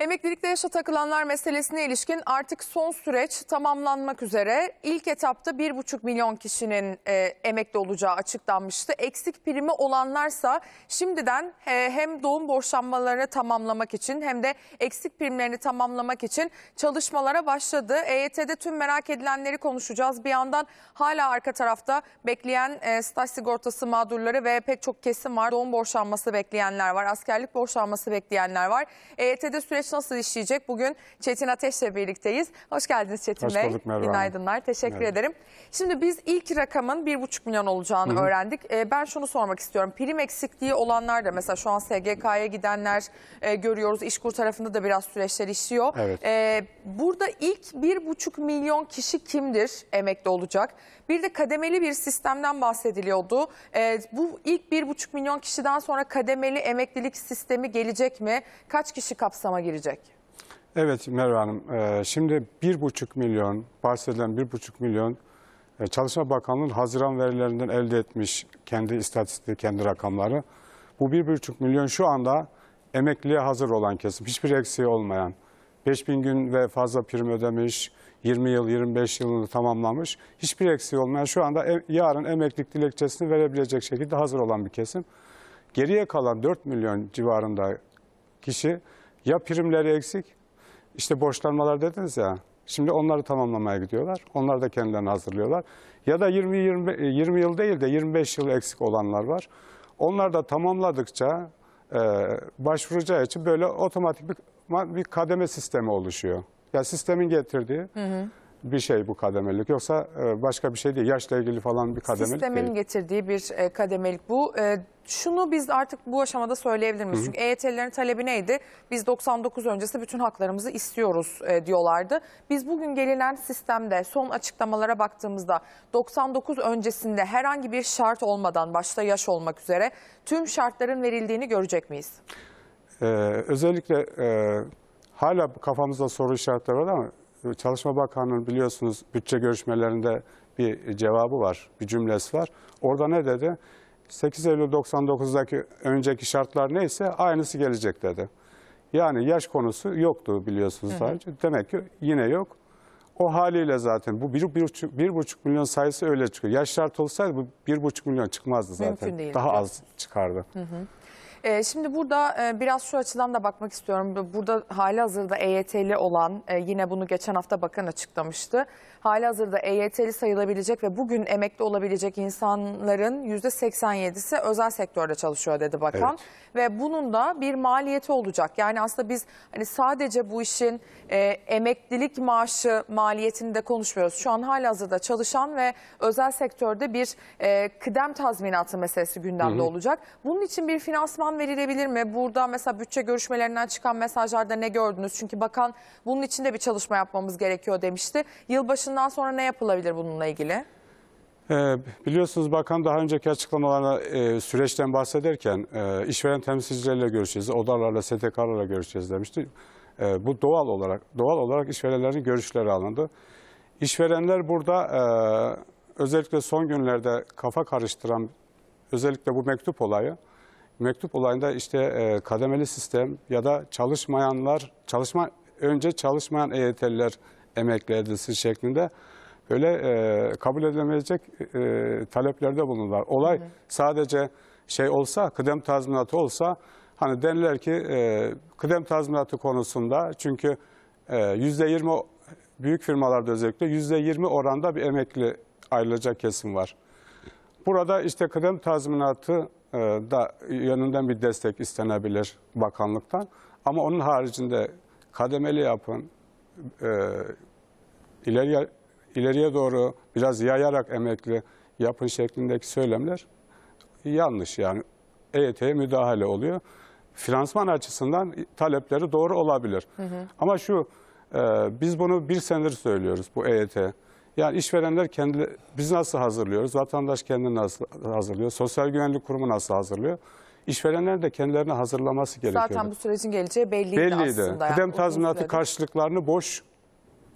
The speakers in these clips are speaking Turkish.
Emeklilikte yaşa takılanlar meselesine ilişkin artık son süreç tamamlanmak üzere. İlk etapta 1,5 milyon kişinin e, emekli olacağı açıklanmıştı. Eksik primi olanlarsa şimdiden e, hem doğum borçlanmalarını tamamlamak için hem de eksik primlerini tamamlamak için çalışmalara başladı. EYT'de tüm merak edilenleri konuşacağız. Bir yandan hala arka tarafta bekleyen e, staj sigortası mağdurları ve pek çok kesim var. Doğum borçlanması bekleyenler var, askerlik borçlanması bekleyenler var. EYT'de süreç süreç nasıl işleyecek? Bugün Çetin Ateş'le birlikteyiz. Hoş geldiniz Çetin Hoş Bulduk, merhaba. Günaydınlar. Teşekkür merhaba. ederim. Şimdi biz ilk rakamın 1,5 milyon olacağını Hı -hı. öğrendik. E, ben şunu sormak istiyorum. Prim eksikliği olanlar da mesela şu an SGK'ya gidenler e, görüyoruz. İşkur tarafında da biraz süreçler işliyor. Evet. E, burada ilk 1,5 milyon kişi kimdir emekli olacak? Bir de kademeli bir sistemden bahsediliyordu. E, bu ilk 1,5 milyon kişiden sonra kademeli emeklilik sistemi gelecek mi? Kaç kişi kapsama girecek? verecek. Evet Merve Hanım, e, şimdi 1,5 milyon, bahsedilen 1,5 milyon e, Çalışma Bakanlığı'nın Haziran verilerinden elde etmiş kendi istatistikleri, kendi rakamları. Bu 1,5 milyon şu anda emekliye hazır olan kesim, hiçbir eksiği olmayan, 5000 gün ve fazla prim ödemiş, 20 yıl, 25 yılını tamamlamış, hiçbir eksiği olmayan şu anda yarın emeklilik dilekçesini verebilecek şekilde hazır olan bir kesim. Geriye kalan 4 milyon civarında kişi ya primleri eksik, işte borçlanmalar dediniz ya. Şimdi onları tamamlamaya gidiyorlar. Onlar da kendilerini hazırlıyorlar. Ya da 20, 20, 20 yıl değil de 25 yıl eksik olanlar var. Onlar da tamamladıkça e, başvuracağı için böyle otomatik bir, bir kademe sistemi oluşuyor. Ya sistemin getirdiği. Hı hı bir şey bu kademelik. Yoksa e, başka bir şey değil. Yaşla ilgili falan bir kademelik Sistemin değil. getirdiği bir e, kademelik bu. E, şunu biz artık bu aşamada söyleyebilir miyiz? Hı hı. Çünkü EYT'lilerin talebi neydi? Biz 99 öncesi bütün haklarımızı istiyoruz diyorlardı. Biz bugün gelinen sistemde son açıklamalara baktığımızda 99 öncesinde herhangi bir şart olmadan başta yaş olmak üzere tüm şartların verildiğini görecek miyiz? Ee, özellikle e, hala kafamızda soru işaretleri var ama Çalışma Bakanı'nın biliyorsunuz bütçe görüşmelerinde bir cevabı var, bir cümlesi var. Orada ne dedi? 8 Eylül 99'daki önceki şartlar neyse aynısı gelecek dedi. Yani yaş konusu yoktu biliyorsunuz hı hı. daha Demek ki yine yok. O haliyle zaten bu bir, bir, buçuk, bir buçuk milyon sayısı öyle çıkıyor. Yaş şart olsaydı bu bir buçuk milyon çıkmazdı zaten. Mümkün değil. Daha az çıkardı. Hı hı. Ee, şimdi burada e, biraz şu açıdan da bakmak istiyorum. Burada hali hazırda EYT'li olan e, yine bunu geçen hafta bakan açıklamıştı. Hali hazırda EYT'li sayılabilecek ve bugün emekli olabilecek insanların %87'si özel sektörde çalışıyor dedi bakan. Evet. Ve bunun da bir maliyeti olacak. Yani aslında biz hani sadece bu işin e, emeklilik maaşı maliyetini de konuşmuyoruz. Şu an hali hazırda çalışan ve özel sektörde bir e, kıdem tazminatı meselesi gündemde hı hı. olacak. Bunun için bir finansman zaman verilebilir mi? Burada mesela bütçe görüşmelerinden çıkan mesajlarda ne gördünüz? Çünkü bakan bunun için de bir çalışma yapmamız gerekiyor demişti. Yılbaşından sonra ne yapılabilir bununla ilgili? E, biliyorsunuz bakan daha önceki açıklamalarına e, süreçten bahsederken e, işveren temsilcileriyle görüşeceğiz, odalarla, STK'larla görüşeceğiz demişti. E, bu doğal olarak doğal olarak işverenlerin görüşleri alındı. İşverenler burada e, özellikle son günlerde kafa karıştıran özellikle bu mektup olayı Mektup olayında işte e, kademeli sistem ya da çalışmayanlar, çalışma önce çalışmayan EYT'liler emekli edilsin şeklinde böyle e, kabul edilemeyecek e, taleplerde bulunurlar. Olay hı hı. sadece şey olsa, kıdem tazminatı olsa hani denilir ki e, kıdem tazminatı konusunda çünkü e, yüzde yirmi büyük firmalarda özellikle yüzde yirmi oranda bir emekli ayrılacak kesim var. Burada işte kıdem tazminatı e, da yönünden bir destek istenebilir bakanlıktan. Ama onun haricinde kademeli yapın, e, ileriye, ileriye doğru biraz yayarak emekli yapın şeklindeki söylemler yanlış. Yani EYT'ye müdahale oluyor. Finansman açısından talepleri doğru olabilir. Hı hı. Ama şu, e, biz bunu bir senedir söylüyoruz bu EYT. Yani işverenler kendi biz nasıl hazırlıyoruz? Vatandaş kendini nasıl hazırlıyor? Sosyal Güvenlik Kurumu nasıl hazırlıyor? İşverenler de kendilerini hazırlaması gerekiyor. Zaten bu sürecin geleceği belliydi, belliydi. aslında. Kıdem tazminatı karşılıklarını boş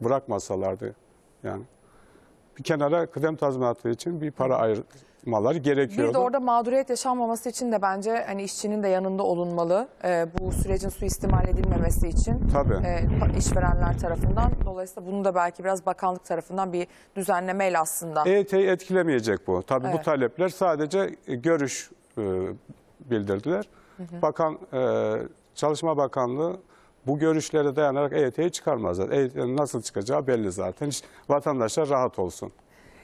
bırakmasalardı. Yani bir kenara kıdem tazminatı için bir para ayır, malar gerekiyor. Bir de orada mağduriyet yaşanmaması için de bence hani işçinin de yanında olunmalı. E, bu sürecin suistimal edilmemesi için Tabii. E, işverenler tarafından. Dolayısıyla bunu da belki biraz bakanlık tarafından bir düzenlemeyle aslında. EYT'yi etkilemeyecek bu. Tabii evet. bu talepler sadece e, görüş e, bildirdiler. Hı hı. Bakan e, Çalışma Bakanlığı bu görüşlere dayanarak EYT'yi çıkarmaz. EYT'nin nasıl çıkacağı belli zaten. Vatandaşlar rahat olsun.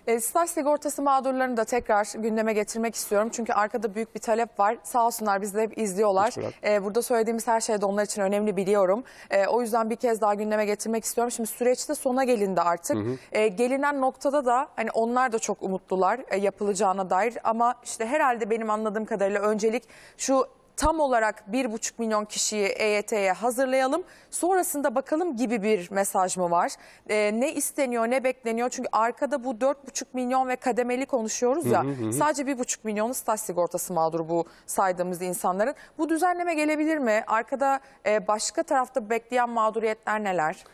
E, staj sigortası mağdurlarını da tekrar gündeme getirmek istiyorum. Çünkü arkada büyük bir talep var. Sağ olsunlar bizi de hep izliyorlar. E, burada söylediğimiz her şey de onlar için önemli biliyorum. E, o yüzden bir kez daha gündeme getirmek istiyorum. Şimdi süreçte sona gelindi artık. Hı hı. E, gelinen noktada da hani onlar da çok umutlular e, yapılacağına dair. Ama işte herhalde benim anladığım kadarıyla öncelik şu tam olarak 1,5 milyon kişiyi EYT'ye hazırlayalım. Sonrasında bakalım gibi bir mesaj mı var? E, ne isteniyor ne bekleniyor? Çünkü arkada bu 4,5 milyon ve kademeli konuşuyoruz ya. Hı hı hı. Sadece 1,5 milyonu staj sigortası mağduru bu saydığımız insanların. Bu düzenleme gelebilir mi? Arkada e, başka tarafta bekleyen mağduriyetler neler?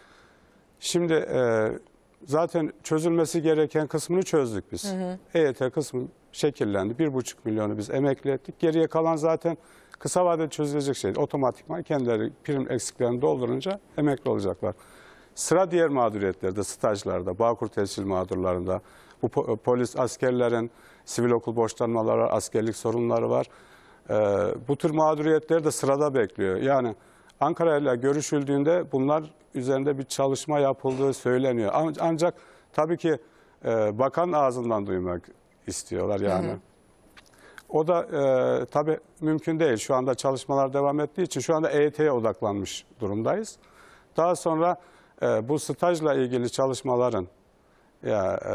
Şimdi e, zaten çözülmesi gereken kısmını çözdük biz. Hı hı. EYT kısmı şekillendi. bir buçuk milyonu biz emekli ettik. Geriye kalan zaten Kısa vadede çözülecek şey. Otomatikman kendileri prim eksiklerini doldurunca emekli olacaklar. Sıra diğer mağduriyetlerde, stajlarda, Bağkur tescil mağdurlarında, bu e, polis askerlerin sivil okul borçlanmaları, askerlik sorunları var. Ee, bu tür mağduriyetleri de sırada bekliyor. Yani Ankara ile görüşüldüğünde bunlar üzerinde bir çalışma yapıldığı söyleniyor. Ancak tabii ki e, bakan ağzından duymak istiyorlar yani. Hı hı. O da e, tabii mümkün değil. Şu anda çalışmalar devam ettiği için şu anda EYT'ye odaklanmış durumdayız. Daha sonra e, bu stajla ilgili çalışmaların ya e,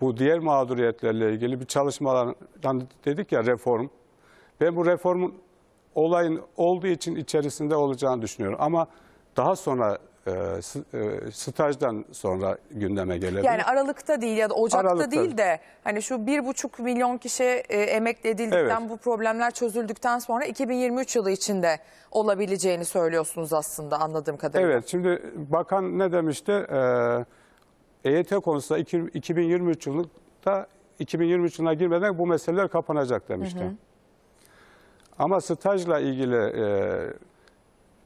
bu diğer mağduriyetlerle ilgili bir çalışmalardan dedik ya reform. Ben bu reformun olayın olduğu için içerisinde olacağını düşünüyorum. Ama daha sonra e, e, stajdan sonra gündeme gelebilir. Yani Aralık'ta değil ya da Ocak'ta Aralık'ta. değil de hani şu bir buçuk milyon kişi e, emekli edildikten evet. bu problemler çözüldükten sonra 2023 yılı içinde olabileceğini söylüyorsunuz aslında anladığım kadarıyla. Evet şimdi bakan ne demişti? E, EYT konusunda 2023 yılında 2023 yılına girmeden bu meseleler kapanacak demişti. Hı hı. Ama stajla ilgili e,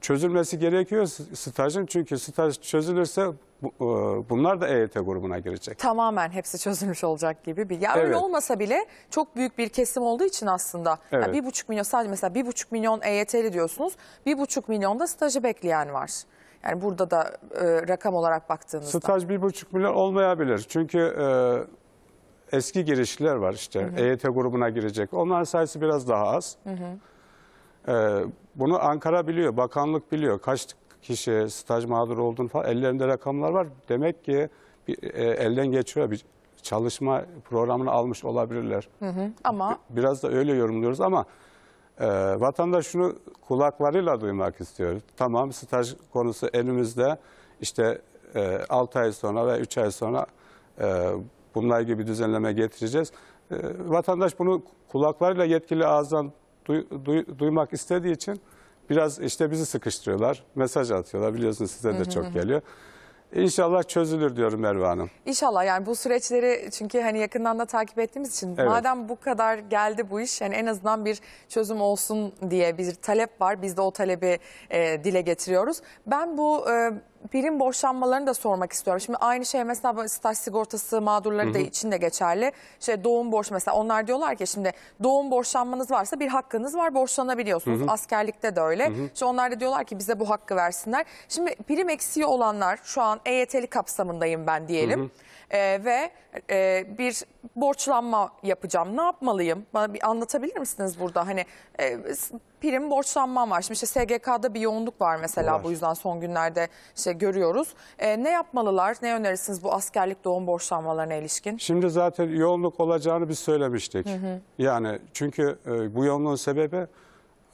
çözülmesi gerekiyor stajın çünkü staj çözülürse e, bunlar da EYT grubuna girecek. Tamamen hepsi çözülmüş olacak gibi bir. Ya evet. öyle olmasa bile çok büyük bir kesim olduğu için aslında evet. yani bir buçuk milyon sadece mesela bir buçuk milyon EYT'li diyorsunuz bir buçuk milyon da stajı bekleyen var. Yani burada da e, rakam olarak baktığınızda. Staj bir buçuk milyon olmayabilir çünkü e, eski girişliler var işte hı hı. EYT grubuna girecek. Onların sayısı biraz daha az. Hı hı. E, bunu Ankara biliyor, bakanlık biliyor. Kaç kişi staj mağduru olduğunu falan ellerinde rakamlar var. Demek ki bir, e, elden geçiyor bir çalışma programını almış olabilirler. Hı hı, ama Biraz da öyle yorumluyoruz ama e, vatandaş şunu kulaklarıyla duymak istiyor. Tamam staj konusu elimizde işte e, 6 ay sonra ve 3 ay sonra e, bunlar gibi düzenleme getireceğiz. E, vatandaş bunu kulaklarıyla yetkili ağızdan duy, duy, duymak istediği için biraz işte bizi sıkıştırıyorlar. Mesaj atıyorlar biliyorsunuz size de çok geliyor. İnşallah çözülür diyorum Merve Hanım. İnşallah yani bu süreçleri çünkü hani yakından da takip ettiğimiz için Evet. madem bu kadar geldi bu iş yani en azından bir çözüm olsun diye bir talep var. Biz de o talebi e, dile getiriyoruz. Ben bu e, prim borçlanmalarını da sormak istiyorum. Şimdi aynı şey mesela böyle staj sigortası mağdurları da için de geçerli. İşte doğum borç mesela onlar diyorlar ki şimdi doğum borçlanmanız varsa bir hakkınız var borçlanabiliyorsunuz. Hı hı. Askerlikte de öyle. Hı hı. İşte onlar da diyorlar ki bize bu hakkı versinler. Şimdi prim eksiği olanlar şu an EYT'li kapsamındayım ben diyelim. Hı hı. Ee, ve e, bir borçlanma yapacağım. Ne yapmalıyım? Bana bir anlatabilir misiniz burada? Hani e, prim borçlanman var. Şimdi işte SGK'da bir yoğunluk var mesela var. bu yüzden son günlerde şey görüyoruz. E, ne yapmalılar? Ne önerirsiniz bu askerlik doğum borçlanmalarına ilişkin? Şimdi zaten yoğunluk olacağını biz söylemiştik. Hı hı. Yani çünkü e, bu yoğunluğun sebebi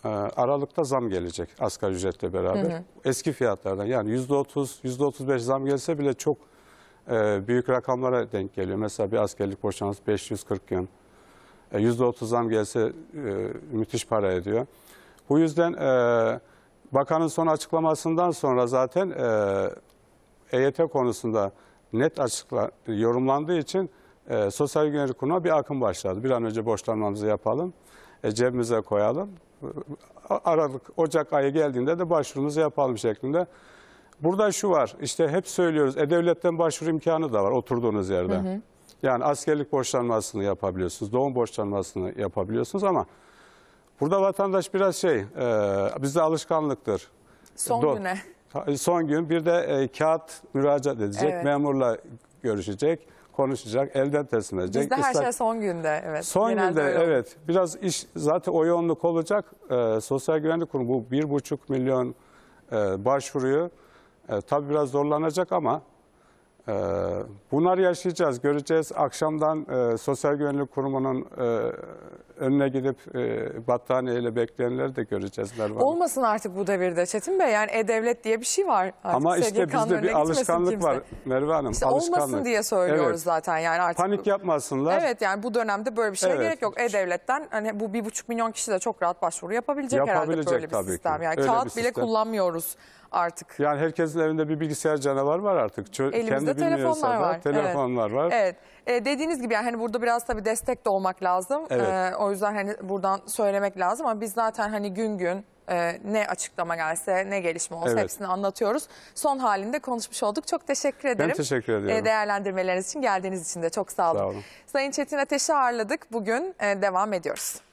e, Aralık'ta zam gelecek asgari ücretle beraber. Hı hı. Eski fiyatlardan yani %30, %35 zam gelse bile çok e, büyük rakamlara denk geliyor. Mesela bir askerlik borçlanması 540 gün. E, %30 zam gelse e, müthiş para ediyor. Bu yüzden e, bakanın son açıklamasından sonra zaten e, EYT konusunda net açıkla, yorumlandığı için e, Sosyal Güvenlik Kurumu'na bir akım başladı. Bir an önce borçlanmamızı yapalım, e, cebimize koyalım. Aralık, Ocak ayı geldiğinde de başvurumuzu yapalım şeklinde. Burada şu var, işte hep söylüyoruz, E-Devlet'ten başvuru imkanı da var oturduğunuz yerde. Hı hı. Yani askerlik borçlanmasını yapabiliyorsunuz, doğum borçlanmasını yapabiliyorsunuz ama... Burada vatandaş biraz şey, e, bizde alışkanlıktır. Son Do güne. Son gün bir de e, kağıt müracaat edecek, evet. memurla görüşecek, konuşacak, elden teslim edecek. Bizde her şey son günde. Evet. Son Genelde günde evet. Biraz iş zaten o yoğunluk olacak. E, Sosyal Güvenlik Kurumu bu 1,5 milyon e, başvuruyu e, tabii biraz zorlanacak ama ee, bunlar yaşayacağız, göreceğiz. Akşamdan e, Sosyal Güvenlik Kurumu'nun e, önüne gidip e, battaniyeyle bekleyenleri de göreceğiz. Derman. Olmasın artık bu devirde Çetin Bey. Yani e-devlet diye bir şey var. Artık Ama işte bizde bir alışkanlık kimse. var Merve Hanım. İşte alışkanlık. olmasın diye söylüyoruz evet. zaten. yani artık. Panik yapmasınlar. Evet yani bu dönemde böyle bir şeye evet. gerek yok. E-devletten hani bu bir buçuk milyon kişi de çok rahat başvuru yapabilecek, yapabilecek herhalde böyle bir sistem. Ki. Yani Öyle kağıt sistem. bile kullanmıyoruz artık. Yani herkesin evinde bir bilgisayar canavar var artık. Çö Elimizde Kendi telefonlar var. telefonlar evet. var. Evet. E, dediğiniz gibi yani hani burada biraz tabii destek de olmak lazım. E, evet. E, o yüzden hani buradan söylemek lazım ama biz zaten hani gün gün e, ne açıklama gelse ne gelişme olsa evet. hepsini anlatıyoruz. Son halinde konuşmuş olduk. Çok teşekkür ederim. Ben teşekkür ederim. E, değerlendirmeleriniz için geldiğiniz için de çok sağ olun. Sağ olun. Sayın Çetin Ateş'i ağırladık. Bugün e, devam ediyoruz.